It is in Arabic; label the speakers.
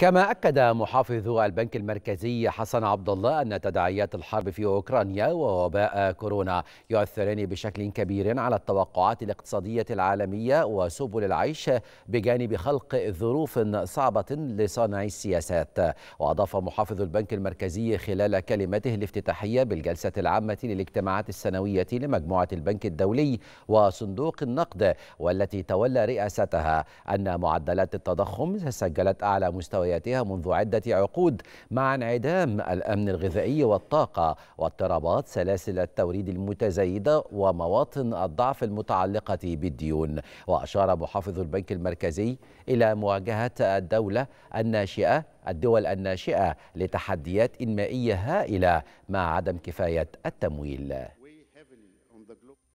Speaker 1: كما أكد محافظ البنك المركزي حسن عبد الله أن تداعيات الحرب في أوكرانيا ووباء كورونا يؤثران بشكل كبير على التوقعات الاقتصادية العالمية وسبل العيش بجانب خلق ظروف صعبة لصانعي السياسات وأضاف محافظ البنك المركزي خلال كلمته الافتتاحية بالجلسة العامة للاجتماعات السنوية لمجموعة البنك الدولي وصندوق النقد والتي تولى رئاستها أن معدلات التضخم سجلت أعلى مستويات مستوياتها منذ عدة عقود مع انعدام الأمن الغذائي والطاقة واضطرابات سلاسل التوريد المتزايدة ومواطن الضعف المتعلقة بالديون وأشار محافظ البنك المركزي إلى مواجهة الدولة الناشئة الدول الناشئة لتحديات إنمائية هائلة مع عدم كفاية التمويل